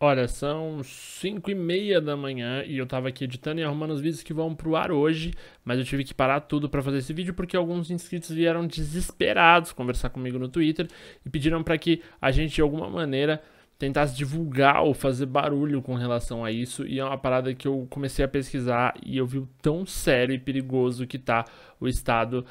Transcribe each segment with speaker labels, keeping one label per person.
Speaker 1: Olha, são 5 e meia da manhã e eu tava aqui editando e arrumando os vídeos que vão pro ar hoje, mas eu tive que parar tudo para fazer esse vídeo porque alguns inscritos vieram desesperados conversar comigo no Twitter e pediram para que a gente de alguma maneira tentasse divulgar ou fazer barulho com relação a isso, e é uma parada que eu comecei a pesquisar e eu vi o tão sério e perigoso que tá o estado,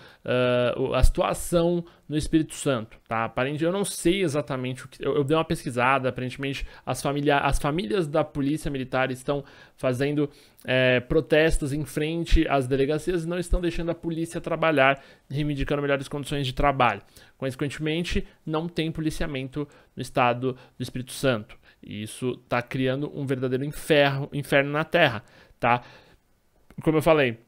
Speaker 1: uh, a situação no Espírito Santo, tá? Aparentemente, eu não sei exatamente o que. Eu, eu dei uma pesquisada, aparentemente as, familia, as famílias da polícia militar estão fazendo é, protestos em frente às delegacias e não estão deixando a polícia trabalhar, reivindicando melhores condições de trabalho. Consequentemente, não tem policiamento no estado do Espírito Santo. E isso está criando um verdadeiro inferno, inferno na Terra, tá? Como eu falei,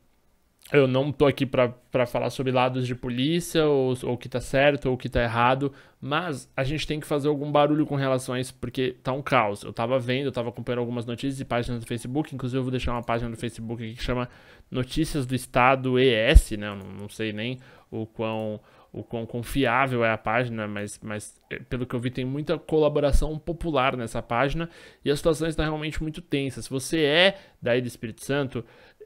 Speaker 1: eu não tô aqui para falar sobre lados de polícia, ou o que tá certo, ou o que tá errado, mas a gente tem que fazer algum barulho com relação a isso, porque tá um caos. Eu tava vendo, eu tava acompanhando algumas notícias e páginas do Facebook, inclusive eu vou deixar uma página do Facebook que chama Notícias do Estado ES, né? Eu não, não sei nem o quão o quão confiável é a página, mas, mas é, pelo que eu vi, tem muita colaboração popular nessa página e a situação está realmente muito tensa. Se você é daí do Espírito Santo,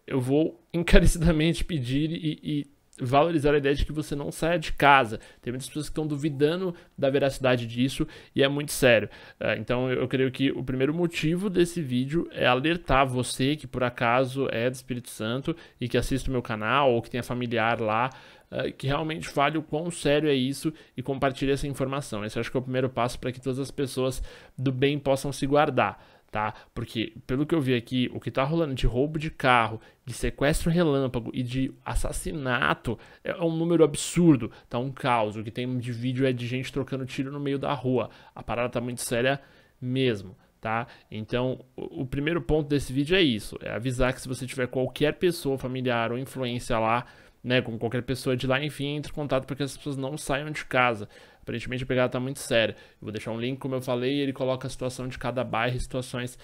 Speaker 1: eu vou encarecidamente pedir e, e valorizar a ideia de que você não saia de casa. Tem muitas pessoas que estão duvidando da veracidade disso e é muito sério. É, então eu creio que o primeiro motivo desse vídeo é alertar você que por acaso é do Espírito Santo e que assiste o meu canal ou que tenha familiar lá ah, que realmente fale o quão sério é isso e compartilhe essa informação. Esse acho que é o primeiro passo para que todas as pessoas do bem possam se guardar. Tá? Porque, pelo que eu vi aqui, o que está rolando de roubo de carro, de sequestro relâmpago e de assassinato é, é um número absurdo, tá um caos. O que tem de vídeo é de gente trocando tiro no meio da rua. A parada tá muito séria mesmo, tá? Então, o, primeiro ponto desse vídeo é isso: é avisar que se você tiver qualquer pessoa, familiar ou influência lá né, com qualquer pessoa de lá, enfim, entre em contato para que as pessoas não saiam de casa. Aparentemente a pegada está muito séria. Eu vou deixar um link, como eu falei, ele coloca a situação de cada bairro, situações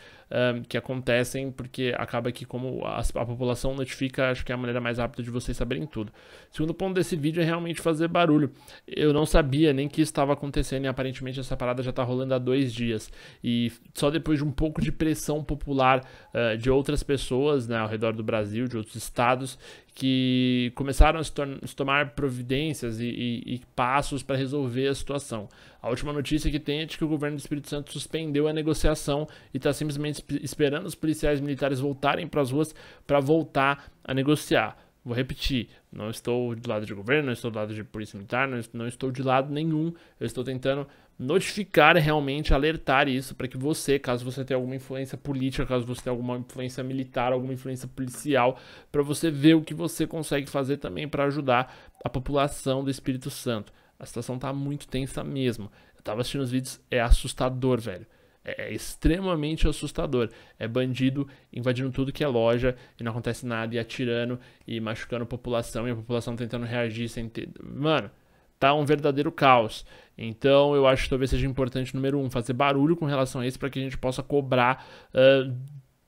Speaker 1: um, que acontecem, porque acaba que como a, a, população notifica, acho que é a maneira mais rápida de vocês saberem tudo. O segundo ponto desse vídeo é realmente fazer barulho. Eu não sabia nem que estava acontecendo e aparentemente essa parada já está rolando há dois dias. E só depois de um pouco de pressão popular uh, de outras pessoas né, ao redor do Brasil, de outros estados, que começaram a se, se tomar providências e, e, e passos para resolver a situação. A última notícia que tem é de que o governo do Espírito Santo suspendeu a negociação e está simplesmente esperando os policiais militares voltarem para as ruas para voltar a negociar. Vou repetir, não estou do lado de governo, não estou do lado de polícia militar, não, não estou de lado nenhum. Eu estou tentando notificar realmente, alertar isso para que você, caso você tenha alguma influência política, caso você tenha alguma influência militar, alguma influência policial, para você ver o que você consegue fazer também para ajudar a população do Espírito Santo. A situação tá muito tensa mesmo. Eu tava assistindo os vídeos, é assustador, velho. É, é extremamente assustador. É bandido invadindo tudo que é loja e não acontece nada, e atirando e machucando a população, e a população tentando reagir sem ter. Mano, tá um verdadeiro caos. Então eu acho que talvez seja importante, número um, fazer barulho com relação a isso para que a gente possa cobrar. Uh,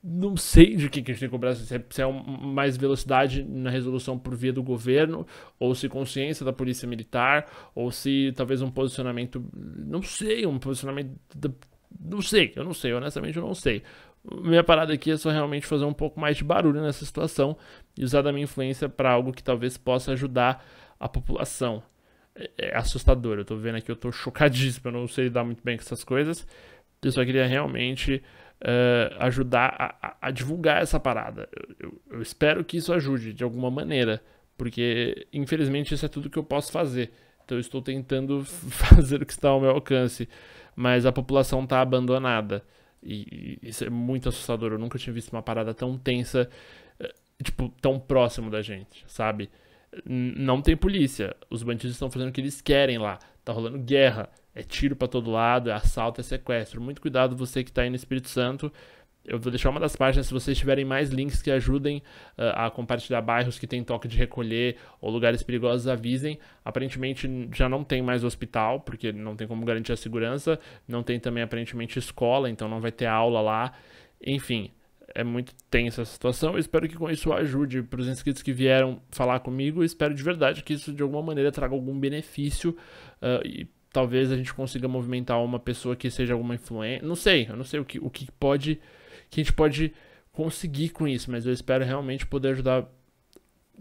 Speaker 1: não sei de que, a gente tem que cobrar, se é, se é um, mais velocidade na resolução por via do governo, ou se consciência da polícia militar, ou se talvez um posicionamento, não sei, um posicionamento, da, não sei, eu não sei, honestamente eu não sei. Minha parada aqui é só realmente fazer um pouco mais de barulho nessa situação e usar da minha influência para algo que talvez possa ajudar a população. É, é assustador. Eu tô vendo aqui, eu tô chocadíssimo, eu não sei lidar muito bem com essas coisas. Eu só queria realmente uh, ajudar a, a, a, divulgar essa parada. Eu, eu, eu, espero que isso ajude de alguma maneira, porque infelizmente isso é tudo que eu posso fazer. Então eu estou tentando fazer o que está ao meu alcance, mas a população está abandonada. E, e isso é muito assustador. Eu nunca tinha visto uma parada tão tensa, eh, tipo, tão próximo da gente, sabe? não tem polícia. Os bandidos estão fazendo o que eles querem lá. Tá rolando guerra, é tiro para todo lado, é assalto, é sequestro. Muito cuidado você que tá aí no Espírito Santo. Eu vou deixar uma das páginas se vocês tiverem mais links que ajudem uh, a compartilhar bairros que tem toque de recolher ou lugares perigosos, avisem. Aparentemente já não tem mais hospital, porque não tem como garantir a segurança. Não tem também aparentemente escola, então não vai ter aula lá. Enfim, é muito tensa a situação. Eu espero que com isso ajude para os inscritos que vieram falar comigo. Eu espero de verdade que isso de alguma maneira traga algum benefício uh, e talvez a gente consiga movimentar uma pessoa que seja alguma influência. Não sei, eu não sei o que, o que pode que a gente pode conseguir com isso, mas eu espero realmente poder ajudar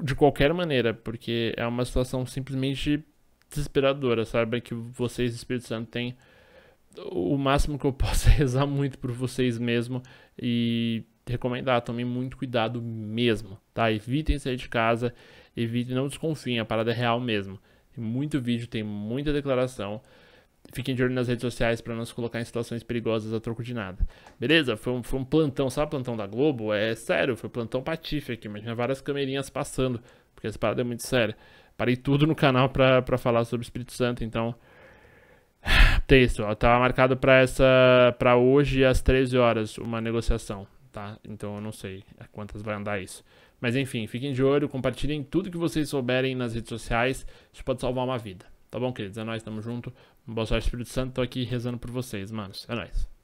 Speaker 1: de qualquer maneira, porque é uma situação simplesmente desesperadora, sabe? Que vocês, Espírito Santo, têm o máximo que eu posso é rezar muito por vocês mesmo e recomendar, tomem muito cuidado mesmo, tá? Evitem sair de casa, evitem, não desconfiem, a parada é real mesmo. Tem muito vídeo, tem muita declaração. Fiquem de olho nas redes sociais para não se colocar em situações perigosas a troco de nada. Beleza? Foi um, foi um plantão, sabe plantão da Globo? É sério, foi plantão patife aqui, imagina várias câmerinhas passando, porque essa parada é muito séria. Parei tudo no canal para falar sobre o Espírito Santo, então texto, ó, tava marcado para essa para hoje às 13 horas uma negociação tá? Então eu não sei quantas vai andar isso. Mas enfim, fiquem de olho, compartilhem tudo que vocês souberem nas redes sociais. Isso pode salvar uma vida. Tá bom, queridos? É nóis, tamo junto. Boa sorte, Espírito Santo. Tô aqui rezando por vocês, manos. É nóis.